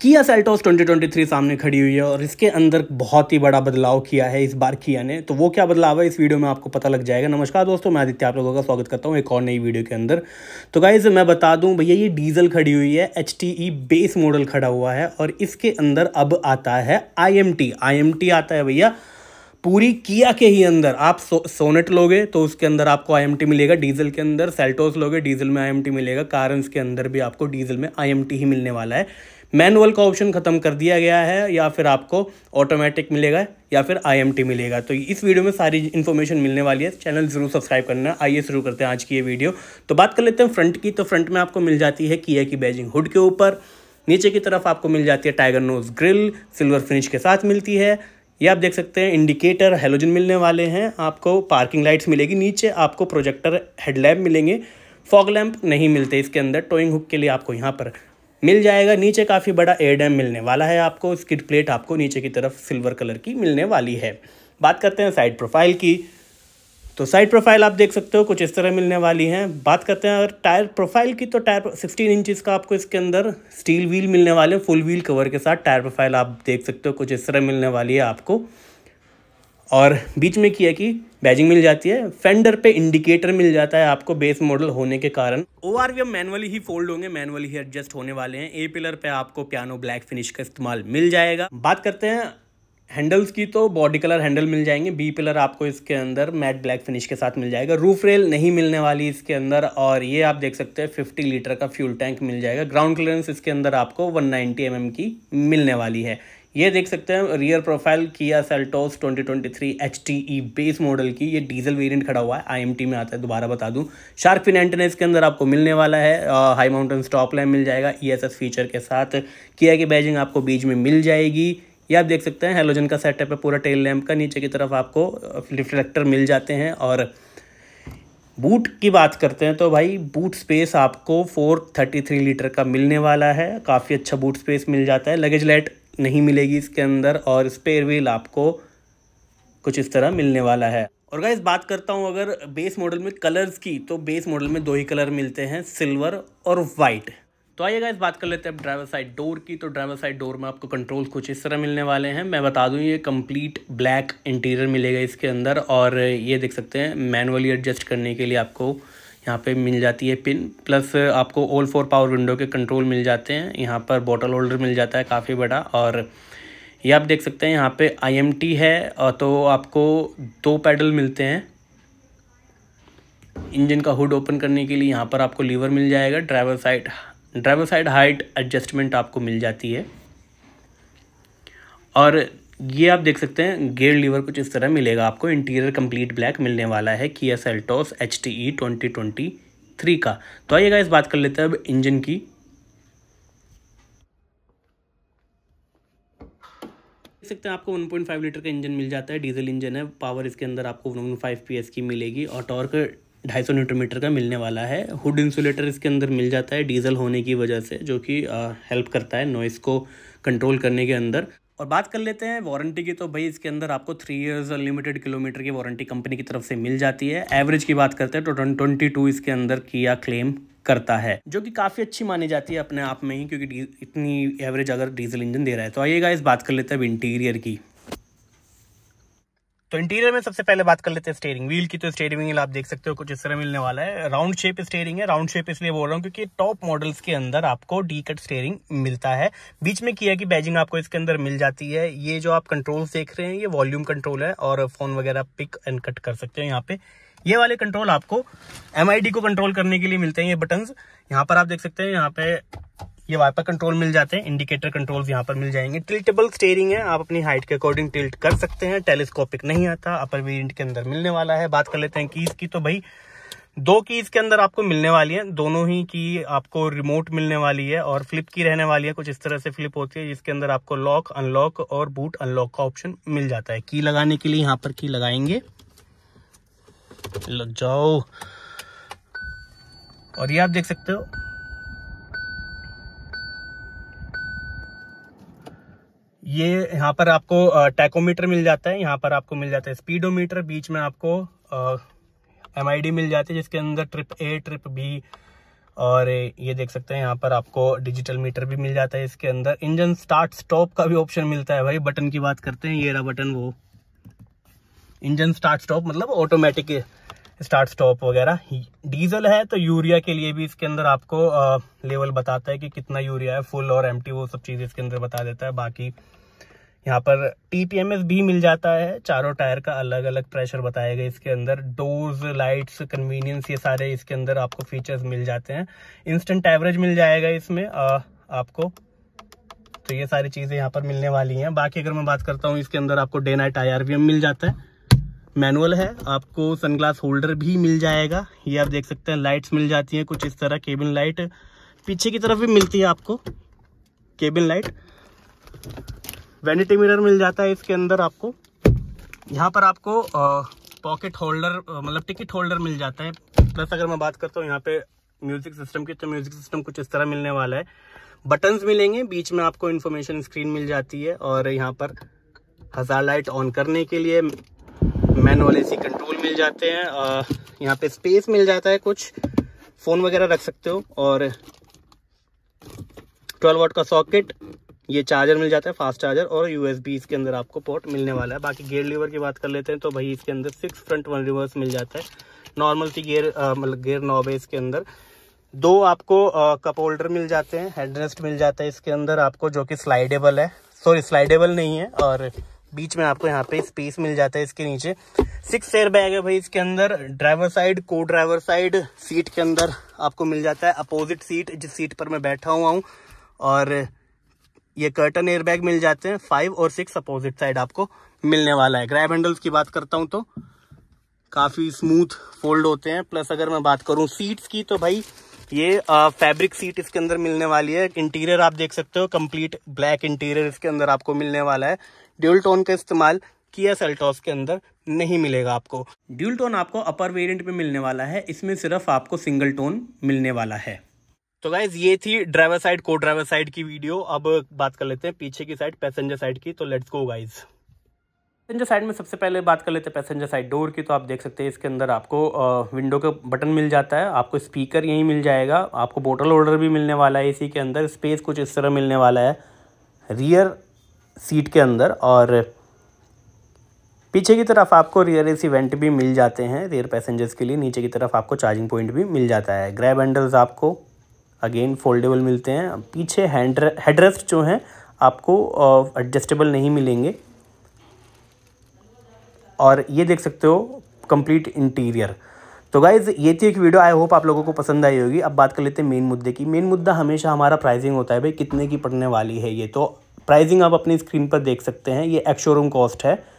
किया सेल्टोस 2023 सामने खड़ी हुई है और इसके अंदर बहुत ही बड़ा बदलाव किया है इस बार किया ने तो वो क्या बदलाव है इस वीडियो में आपको पता लग जाएगा नमस्कार दोस्तों मैं आदित्य आप लोगों का स्वागत करता हूँ एक और नई वीडियो के अंदर तो गाइज मैं बता दूँ भैया ये डीजल खड़ी हुई है एच बेस मॉडल खड़ा हुआ है और इसके अंदर अब आता है आई एम आता है भैया पूरी किया के ही अंदर आप सो, सोनेट लोगे तो उसके अंदर आपको आईएमटी मिलेगा डीजल के अंदर सेल्टोस लोगे डीजल में आईएमटी मिलेगा कारंस के अंदर भी आपको डीजल में आईएमटी ही मिलने वाला है मैनुअल का ऑप्शन ख़त्म कर दिया गया है या फिर आपको ऑटोमेटिक मिलेगा या फिर आईएमटी मिलेगा तो इस वीडियो में सारी इन्फॉर्मेशन मिलने वाली है चैनल ज़रूर सब्सक्राइब करना आइए शुरू करते हैं आज की ये वीडियो तो बात कर लेते हैं फ्रंट की तो फ्रंट में आपको मिल जाती है किया की बैजिंग हुड के ऊपर नीचे की तरफ आपको मिल जाती है tiger nose grille silver finish के साथ मिलती है ये आप देख सकते हैं इंडिकेटर हेलोजन मिलने वाले हैं आपको पार्किंग लाइट्स मिलेगी नीचे आपको प्रोजेक्टर हेडलैम्प मिलेंगे फॉग लैम्प नहीं मिलते इसके अंदर टोइंग हुक के लिए आपको यहाँ पर मिल जाएगा नीचे काफ़ी बड़ा एयर डैम मिलने वाला है आपको स्किड प्लेट आपको नीचे की तरफ सिल्वर कलर की मिलने वाली है बात करते हैं साइड प्रोफाइल की तो साइड प्रोफाइल आप देख सकते हो कुछ इस तरह मिलने वाली हैं बात करते हैं अगर टायर प्रोफाइल की तो टायर 16 इंचज़ का आपको इसके अंदर स्टील व्हील मिलने वाले हैं फुल व्हील कवर के साथ टायर प्रोफाइल आप देख सकते हो कुछ इस तरह मिलने वाली है आपको और बीच में किया कि बैजिंग मिल जाती है फेंडर पे इंडिकेटर मिल जाता है आपको बेस मॉडल होने के कारण ओ आर वी मैनुअली ही फोल्ड होंगे मैनुअली ही एडजस्ट होने वाले हैं ए पिलर पे आपको पियानो ब्लैक फिनिश का इस्तेमाल मिल जाएगा बात करते हैं हैंडल्स की तो बॉडी कलर हैंडल मिल जाएंगे बी पिलर आपको इसके अंदर मैट ब्लैक फिनिश के साथ मिल जाएगा रूफ रेल नहीं मिलने वाली इसके अंदर और ये आप देख सकते हैं फिफ्टी लीटर का फ्यूल टैंक मिल जाएगा ग्राउंड क्लियरेंस इसके अंदर आपको नाइनटी एम mm की मिलने वाली है ये देख सकते हैं rear profile Kia Seltos 2023 HTE base model की ये डीजल वेरिएंट खड़ा हुआ है आईएमटी में आता है दोबारा बता दूं शार्क फिन एंटेनेस के अंदर आपको मिलने वाला है आ, हाई माउंटेन स्टॉप लैम मिल जाएगा ईएसएस e फीचर के साथ किया की बैजिंग आपको बीच में मिल जाएगी ये आप देख सकते हैं हेलोजन का सेटअप है पूरा टेल लैम्प का नीचे की तरफ आपको रिफ्लेक्टर मिल जाते हैं और बूट की बात करते हैं तो भाई बूट स्पेस आपको 433 लीटर का मिलने वाला है काफ़ी अच्छा बूट स्पेस मिल जाता है लगेज लाइट नहीं मिलेगी इसके अंदर और स्पेयर व्हील आपको कुछ इस तरह मिलने वाला है और गाइज बात करता हूँ अगर बेस मॉडल में कलर्स की तो बेस मॉडल में दो ही कलर मिलते हैं सिल्वर और वाइट तो आइए गाइज बात कर लेते हैं अब ड्राइवर साइड डोर की तो ड्राइवर साइड डोर में आपको कंट्रोल कुछ इस तरह मिलने वाले हैं मैं बता दूं ये कंप्लीट ब्लैक इंटीरियर मिलेगा इसके अंदर और ये देख सकते हैं मैनुअली एडजस्ट करने के लिए आपको यहाँ पे मिल जाती है पिन प्लस आपको ऑल फोर पावर विंडो के कंट्रोल मिल जाते हैं यहाँ पर बॉटल होल्डर मिल जाता है काफ़ी बड़ा और ये आप देख सकते हैं यहाँ पे आई है तो आपको दो पैडल मिलते हैं इंजन का हुड ओपन करने के लिए यहाँ पर आपको लीवर मिल जाएगा driver side driver side height adjustment आपको मिल जाती है और ये आप देख सकते हैं गेयर लीवर कुछ इस तरह मिलेगा आपको इंटीरियर कंप्लीट ब्लैक मिलने वाला है Kia Seltos H T E twenty twenty three का तो आइएगा इस बात कर लेते हैं अब इंजन की देख सकते हैं आपको 1.5 लीटर का इंजन मिल जाता है डीजल इंजन है पावर इसके अंदर आपको 1.5 पीएस की मिलेगी और टॉर्क 250 न्यूटन मीटर का मिलने वाला है हुड इंसुलेटर इसके अंदर मिल जाता है डीजल होने की वजह से जो कि हेल्प करता है नॉइस को कंट्रोल करने के अंदर और बात कर लेते हैं वारंटी की तो भाई इसके अंदर आपको थ्री इयर्स अनलिमिटेड किलोमीटर की वारंटी कंपनी की तरफ से मिल जाती है एवरेज की बात करते हैं तो ट्वेंटी टू इसके अंदर किया क्लेम करता है जो कि काफ़ी अच्छी मानी जाती है अपने आप में ही क्योंकि इतनी एवरेज अगर डीजल इंजन दे रहा है तो आइएगा इस बात कर लेते हैं अब इंटीरियर की तो इंटीरियर में सबसे पहले बात कर लेते हैं स्टेयरिंग व्हील की तो स्टेयरिंग व्हील आप देख सकते हो कुछ इस तरह मिलने वाला है राउंड शेप स्टेयरिंग है राउंड शेप इसलिए बोल रहा हूँ क्योंकि टॉप मॉडल्स के अंदर आपको डी कट स्टेयरिंग मिलता है बीच में किया कि बैजिंग आपको इसके अंदर मिल जाती है ये जो आप कंट्रोल्स देख रहे हैं ये वॉल्यूम कंट्रोल है और फोन वगैरह पिक एंड कट कर सकते हो यहाँ पे ये वाले कंट्रोल आपको एम को कंट्रोल करने के लिए मिलते हैं ये बटन यहाँ पर आप देख सकते हैं यहाँ पे ये वाइपर कंट्रोल मिल जाते हैं इंडिकेटर कंट्रोल यहाँ पर मिल जाएंगे टिल्टेबल स्टेयरिंग है आप अपनी हाइट के अकॉर्डिंग टिल्ट कर सकते हैं टेलीस्कोपिक नहीं आता अपर वेरियंट के अंदर मिलने वाला है बात कर लेते हैं कीज की तो भाई दो कीज के अंदर आपको मिलने वाली है दोनों ही की आपको रिमोट मिलने वाली है और फ्लिप की रहने वाली है कुछ इस तरह से फ्लिप होती है जिसके अंदर आपको लॉक अनलॉक और बूट अनलॉक का ऑप्शन मिल जाता है की लगाने के लिए यहाँ पर की लगाएंगे लग जाओ और ये आप देख सकते हो ये यहाँ पर आपको टैकोमीटर मिल जाता है यहाँ पर आपको मिल जाता है स्पीडोमीटर बीच में आपको एम मिल जाती है जिसके अंदर ट्रिप ए ट्रिप बी और ये देख सकते हैं यहाँ पर आपको डिजिटल मीटर भी मिल जाता है इसके अंदर इंजन स्टार्ट स्टॉप का भी ऑप्शन मिलता है भाई बटन की बात करते हैं ये रहा बटन वो इंजन स्टार्ट स्टॉप मतलब ऑटोमेटिक स्टार्ट स्टॉप वगैरह डीजल है तो यूरिया के लिए भी इसके अंदर आपको लेवल बताता है कि कितना यूरिया है फुल और एम्प्टी वो सब चीज़ इसके अंदर बता देता है बाकी यहाँ पर टी पी एम एस भी मिल जाता है चारों टायर का अलग अलग प्रेशर बताया गया इसके अंदर डोज लाइट्स कन्वीनियंस ये सारे इसके अंदर आपको फीचर्स मिल जाते हैं इंस्टेंट एवरेज मिल जाएगा इसमें आ, आपको तो ये सारी चीज़ें यहाँ पर मिलने वाली हैं बाकी अगर मैं बात करता हूँ इसके अंदर आपको day night I R V M मिल जाता है मैनुअल है आपको सनग्लास होल्डर भी मिल जाएगा ये आप देख सकते हैं लाइट्स मिल जाती हैं कुछ इस तरह केबिन लाइट पीछे की तरफ भी मिलती है आपको केबिन लाइट वैनिटी मिरर मिल जाता है इसके अंदर आपको यहाँ पर आपको पॉकेट होल्डर मतलब टिकट होल्डर मिल जाता है प्लस अगर मैं बात करता हूँ यहाँ पे म्यूजिक सिस्टम की तो म्यूजिक सिस्टम कुछ इस तरह मिलने वाला है बटन्स मिलेंगे बीच में आपको इन्फॉर्मेशन स्क्रीन मिल जाती है और यहाँ पर हज़ार लाइट ऑन करने के लिए मैनुअल एसी कंट्रोल मिल जाते हैं यहाँ पे स्पेस मिल जाता है कुछ फ़ोन वगैरह रख सकते हो और 12 वोट का सॉकेट ये चार्जर मिल जाता है फास्ट चार्जर और यूएसबी इसके अंदर आपको पोर्ट मिलने वाला है बाकी गेयर लीवर की बात कर लेते हैं तो भाई इसके अंदर सिक्स फ्रंट वन रिवर्स मिल जाता है नॉर्मल सी गेयर मतलब गेयर नॉब है इसके अंदर दो आपको कप होल्डर मिल जाते हैं हेडरेस्ट मिल जाता है इसके अंदर आपको जो कि स्लाइडेबल है सॉरी स्लाइडेबल नहीं है और बीच में आपको यहाँ पे स्पेस मिल जाता है इसके नीचे सिक्स एयर बैग है भाई इसके अंदर ड्राइवर साइड को ड्राइवर साइड सीट के अंदर आपको मिल जाता है अपोजिट सीट जिस सीट पर मैं बैठा हुआ हूँ और ये कर्टन एयरबैग मिल जाते हैं फाइव और सिक्स अपोजिट साइड आपको मिलने वाला है ग्रैब हैंडल्स की बात करता हूँ तो काफ़ी स्मूथ फोल्ड होते हैं प्लस अगर मैं बात करूं सीट्स की तो भाई ये फैब्रिक सीट इसके अंदर मिलने वाली है इंटीरियर आप देख सकते हो कंप्लीट ब्लैक इंटीरियर इसके अंदर आपको मिलने वाला है ड्यूल टोन का इस्तेमाल किया सेल्टॉस के अंदर नहीं मिलेगा आपको ड्यूल टोन आपको अपर वेरियंट में मिलने वाला है इसमें सिर्फ आपको सिंगल टोन मिलने वाला है तो गाइज ये थी ड्राइवर साइड को ड्राइवर साइड की वीडियो अब बात कर लेते हैं पीछे की साइड पैसेंजर साइड की तो let's go guys passenger side में सबसे पहले बात कर लेते हैं पैसेंजर साइड डोर की तो आप देख सकते हैं इसके अंदर आपको विंडो का बटन मिल जाता है आपको स्पीकर यहीं मिल जाएगा आपको बोटल होल्डर भी मिलने वाला है इसी के अंदर स्पेस कुछ इस तरह मिलने वाला है रियर सीट के अंदर और पीछे की तरफ आपको रियर एसी वेंट भी मिल जाते हैं रियर पैसेंजर्स के लिए नीचे की तरफ आपको चार्जिंग पॉइंट भी मिल जाता है ग्रैब हैंडल्स आपको अगेन फोल्डेबल मिलते हैं पीछे हैंड हेडरेस्ट जो हैं आपको एडजस्टेबल नहीं मिलेंगे और ये देख सकते हो कंप्लीट इंटीरियर तो गाइज़ ये थी एक वीडियो आई होप आप लोगों को पसंद आई होगी अब बात कर लेते हैं मेन मुद्दे की मेन मुद्दा हमेशा हमारा प्राइसिंग होता है भाई कितने की पड़ने वाली है ये तो प्राइसिंग आप अपनी स्क्रीन पर देख सकते हैं ये एक्शोरूम कॉस्ट है